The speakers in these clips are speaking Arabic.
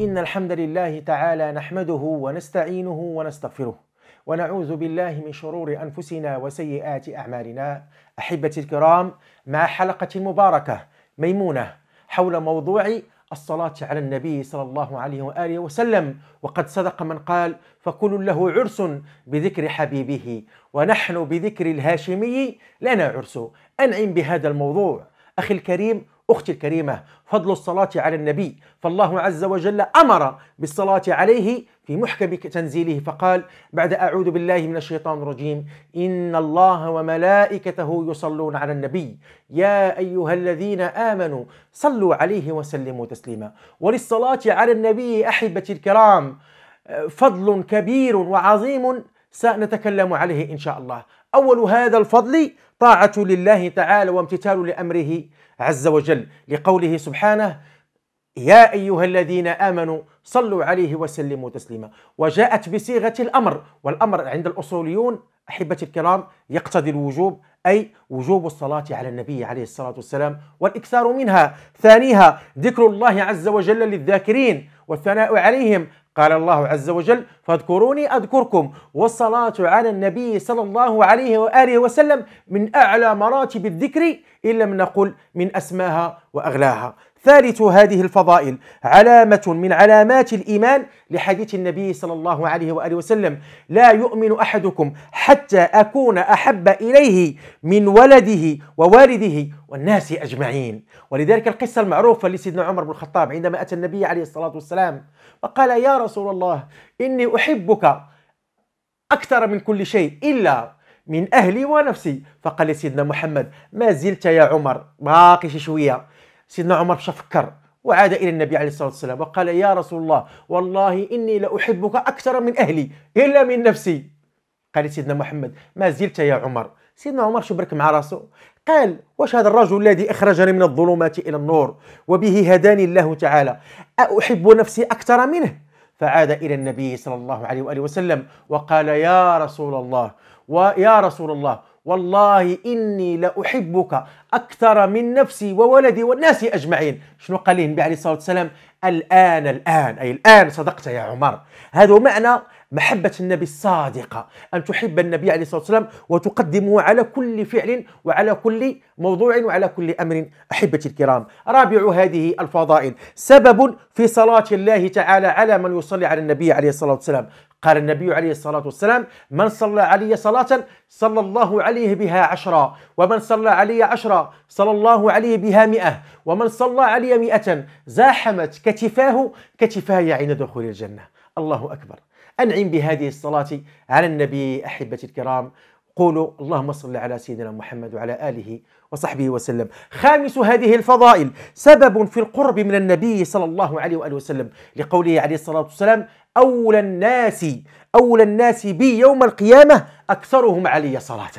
إن الحمد لله تعالى نحمده ونستعينه ونستغفره ونعوذ بالله من شرور أنفسنا وسيئات أعمالنا أحبتي الكرام مع حلقة مباركة ميمونة حول موضوع الصلاة على النبي صلى الله عليه وآله وسلم وقد صدق من قال فكل له عرس بذكر حبيبه ونحن بذكر الهاشمي لنا عرس أنعم بهذا الموضوع أخي الكريم أختي الكريمة فضل الصلاة على النبي فالله عز وجل أمر بالصلاة عليه في محكم تنزيله فقال بعد أعوذ بالله من الشيطان الرجيم إن الله وملائكته يصلون على النبي يا أيها الذين آمنوا صلوا عليه وسلموا تسليما وللصلاة على النبي أحبتي الكرام فضل كبير وعظيم سنتكلم عليه إن شاء الله أول هذا الفضل طاعة لله تعالى وامتثال لأمره عز وجل لقوله سبحانه يا أيها الذين آمنوا صلوا عليه وسلموا تسليما وجاءت بصيغة الأمر والأمر عند الأصوليون أحبتي الكرام يقتضي الوجوب أي وجوب الصلاة على النبي عليه الصلاة والسلام والإكثار منها ثانيها ذكر الله عز وجل للذاكرين والثناء عليهم قال الله عز وجل فاذكروني أذكركم والصلاة على النبي صلى الله عليه وآله وسلم من أعلى مراتب الذكر إن لم نقل من أسماها وأغلاها ثالث هذه الفضائل علامة من علامات الإيمان لحديث النبي صلى الله عليه وآله وسلم لا يؤمن أحدكم حتى أكون أحب إليه من ولده ووالده والناس أجمعين ولذلك القصة المعروفة لسيدنا عمر بن الخطاب عندما أتى النبي عليه الصلاة والسلام فقال يا رسول الله إني أحبك أكثر من كل شيء إلا من أهلي ونفسي فقال سيدنا محمد ما زلت يا عمر باقي شوية سيدنا عمر شفكر وعاد الى النبي عليه الصلاه والسلام وقال يا رسول الله والله اني لاحبك اكثر من اهلي الا من نفسي قال سيدنا محمد ما زلت يا عمر سيدنا عمر شبرك مع راسه قال واش هذا الرجل الذي اخرجني من الظلمات الى النور وبه هداني الله تعالى احب نفسي اكثر منه فعاد الى النبي صلى الله عليه واله وسلم وقال يا رسول الله ويا رسول الله والله إني لأحبك أكثر من نفسي وولدي والناس أجمعين شنو قال النبي عليه الصلاة والسلام الآن الآن أي الآن صدقت يا عمر هذا معنى محبة النبي الصادقة أن تحب النبي عليه الصلاة والسلام وتقدمه على كل فعل وعلى كل موضوع وعلى كل أمر أحبتي الكرام رابع هذه الفضائل سبب في صلاة الله تعالى على من يصلي على النبي عليه الصلاة والسلام قال النبي عليه الصلاة والسلام من صلى علي صلاة صلى الله عليه بها عشرا ومن صلى علي عشرا صلى الله عليه بها مئة ومن صلى علي مئة زاحمت كتفاه كتفاي عند دخول الجنة الله أكبر أنعم بهذه الصلاة على النبي أحبتي الكرام قولوا اللهم صل على سيدنا محمد وعلى آله وصحبه وسلم خامس هذه الفضائل سبب في القرب من النبي صلى الله عليه وآله وسلم لقوله عليه الصلاة والسلام أولى الناس أولى الناس بي يوم القيامة أكثرهم علي صلاة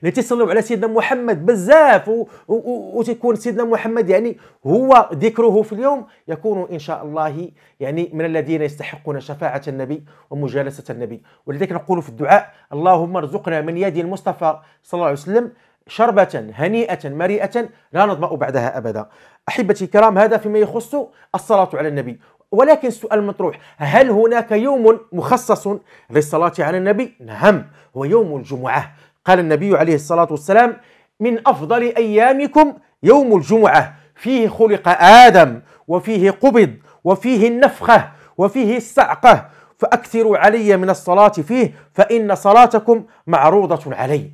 اللي تيصلوا على سيدنا محمد بزاف وتكون سيدنا محمد يعني هو ذكره في اليوم يكون إن شاء الله يعني من الذين يستحقون شفاعة النبي ومجالسة النبي ولذلك نقول في الدعاء اللهم ارزقنا من يد المصطفى صلى الله عليه وسلم شربة هنيئة مريئة لا نظمأ بعدها أبدا أحبتي الكرام هذا فيما يخص الصلاة على النبي ولكن السؤال المطروح هل هناك يوم مخصص للصلاة على النبي؟ نعم هو يوم الجمعة قال النبي عليه الصلاة والسلام من أفضل أيامكم يوم الجمعة فيه خلق آدم وفيه قبض وفيه النفخة وفيه الصعقة فأكثروا علي من الصلاة فيه فإن صلاتكم معروضة علي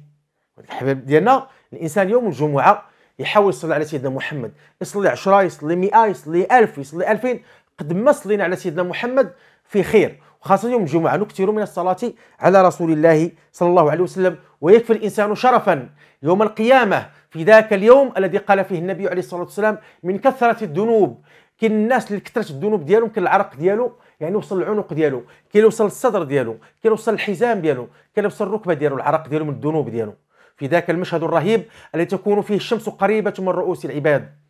الحباب ديالنا الإنسان يوم الجمعة يحاول يصلي على سيدنا محمد يصلي عشرة يصلي مئة يصلي 1000 يصلي 2000 قد ما صلينا على سيدنا محمد في خير وخاصة يوم الجمعة نكثر من الصلاة على رسول الله صلى الله عليه وسلم ويكفي الإنسان شرفا يوم القيامة في ذاك اليوم الذي قال فيه النبي عليه الصلاة والسلام من كثرة الذنوب كاين الناس اللي كثرت الذنوب ديالهم كان العرق ديالو يعني وصل العنق ديالو وصل الصدر ديالو وصل الحزام ديالو وصل الركبة ديالو العرق ديالو من الذنوب ديالو في ذاك المشهد الرهيب الذي تكون فيه الشمس قريبة من رؤوس العباد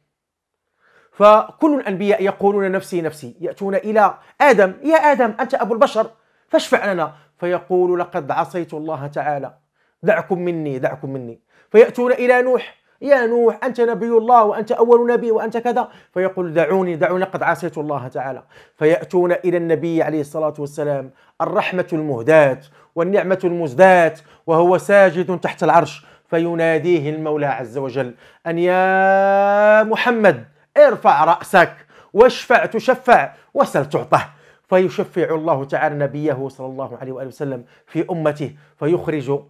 فكل الأنبياء يقولون نفسي نفسي يأتون إلى آدم يا آدم أنت أبو البشر فاشفع لنا فيقول لقد عصيت الله تعالى دعكم مني دعكم مني فيأتون إلى نوح يا نوح أنت نبي الله وأنت أول نبي وأنت كذا فيقول دعوني دعوني قد عصيت الله تعالى فيأتون إلى النبي عليه الصلاة والسلام الرحمة المهداة والنعمة المزداة وهو ساجد تحت العرش فيناديه المولى عز وجل أن يا محمد ارفع رأسك واشفع تشفع وسل تعطه فيشفع الله تعالى نبيه صلى الله عليه وآله وسلم في أمته فيخرج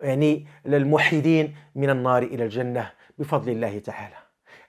يعني الموحدين من النار إلى الجنة بفضل الله تعالى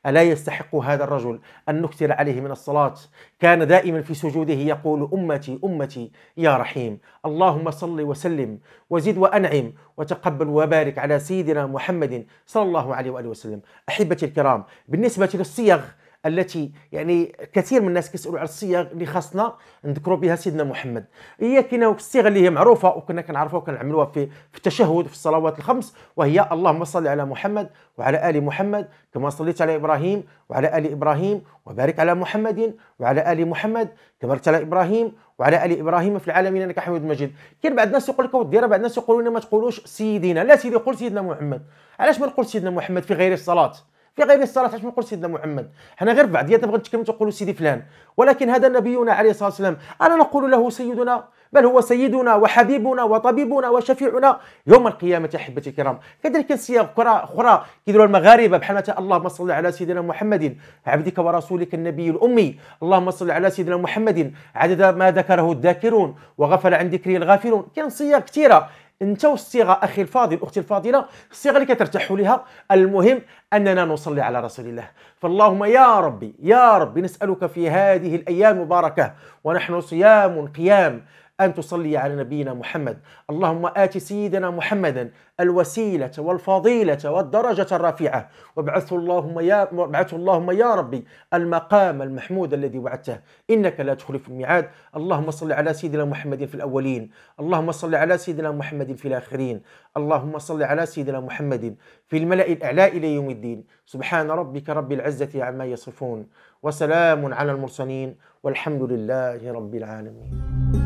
ألا يستحق هذا الرجل أن نكثر عليه من الصلاة كان دائما في سجوده يقول أمتي أمتي يا رحيم اللهم صل وسلم وزد وأنعم وتقبل وبارك على سيدنا محمد صلى الله عليه وآله وسلم أحبتي الكرام بالنسبة للصيغ التي يعني كثير من الناس كيسالوا على الصيغ اللي خاصنا نذكروا بها سيدنا محمد هي كاينه الصيغه اللي هي معروفه وكنا كنعرفوها وكنعملوها في في التشهد في الصلوات الخمس وهي اللهم صل على محمد وعلى ال محمد كما صليت على ابراهيم وعلى ال ابراهيم وبارك على محمد وعلى ال محمد كما باركت على ابراهيم وعلى ال ابراهيم في العالمين انك حميد مجيد كاين بعض الناس يقول لك وديرها بعض الناس يقولون ما تقولوش سيدنا لا سيدي قول سيدنا محمد علاش ما نقول سيدنا محمد في غير الصلاه في غير الصلاه علاش ما نقول سيدنا محمد حنا غير بعضياتنا تبغى نتكلم تقول سيدي فلان ولكن هذا نبينا عليه الصلاه والسلام انا نقول له سيدنا بل هو سيدنا وحبيبنا وطبيبنا وشفيعنا يوم القيامه احبتي الكرام كذلك صياغ اخرى كيديروها المغاربه بحال مثلا اللهم صل على سيدنا محمد عبدك ورسولك النبي الامي اللهم صل على سيدنا محمد عدد ما ذكره الذاكرون وغفل عن ذكره الغافلون كان صياغ كثيره انت والصيغه اخي الفاضل اختي الفاضله الصيغه اللي كترتاحوا لها المهم اننا نصلي على رسول الله فاللهم يا ربي يا ربي نسالك في هذه الايام المباركه ونحن صيام قيام أن تصلي على نبينا محمد اللهم آت سيدنا محمدا الوسيلة والفضيلة والدرجة الرفيعة وابعثه اللهم يا وابعثه اللهم يا ربي المقام المحمود الذي وعدته إنك لا تخلف الميعاد اللهم صل على سيدنا محمد في الأولين اللهم صل على سيدنا محمد في الآخرين اللهم صل على سيدنا محمد في الملأ الأعلى إلى يوم الدين سبحان ربك رب العزة عما يصفون وسلام على المرسلين والحمد لله رب العالمين